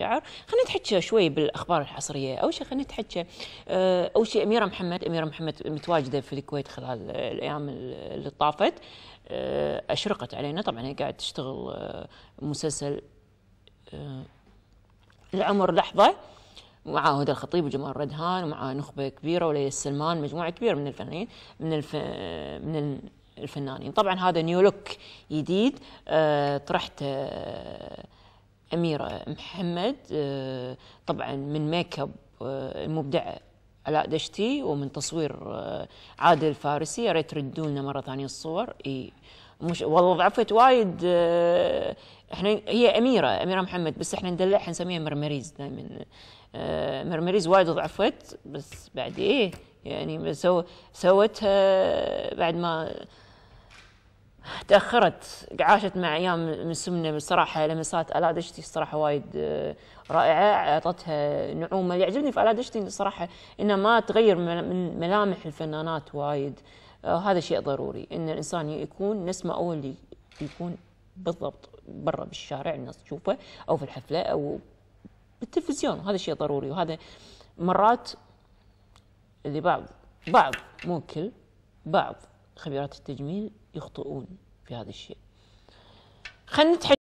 الشعر خلينا نتحكى شوي بالاخبار الحصريه اول شيء خلينا نتحكى آه، اول شيء اميره محمد اميره محمد متواجده في الكويت خلال الايام اللي طافت آه، اشرقت علينا طبعا هي قاعد تشتغل آه، مسلسل العمر لحظه مع هدى الخطيب وجمال ردهان ومع نخبه كبيره وليلى السلمان مجموعه كبيره من الفنانين من الف... من الفنانين طبعا هذا نيو لوك جديد طرحته أميرة محمد آه، طبعا من ميك اب آه، المبدع علاء دشتي ومن تصوير آه، عادل فارسي يا ريت تردوا لنا مرة ثانية الصور إي مش والله ضعفت وايد احنا هي أميرة أميرة محمد بس احنا ندلعها نسميها مرمريز دائما مرمريز وايد ضعفت بس بعد ايه يعني سو سوتها بعد ما تاخرت عاشت مع ايام من سمنه بصراحه لمسات الاد اشتي الصراحه وايد آه، رائعه اعطتها نعومه يعجبني في الادشتي الصراحه انها ما تغير من ملامح الفنانات وايد آه، هذا شيء ضروري ان الانسان يكون نسمه اول اللي يكون بالضبط برا بالشارع الناس تشوفه او في الحفله او بالتلفزيون هذا شيء ضروري وهذا مرات اللي بعض بعض مو كل بعض خبيرات التجميل يخطئون في هذا الشيء خلينا نتحدث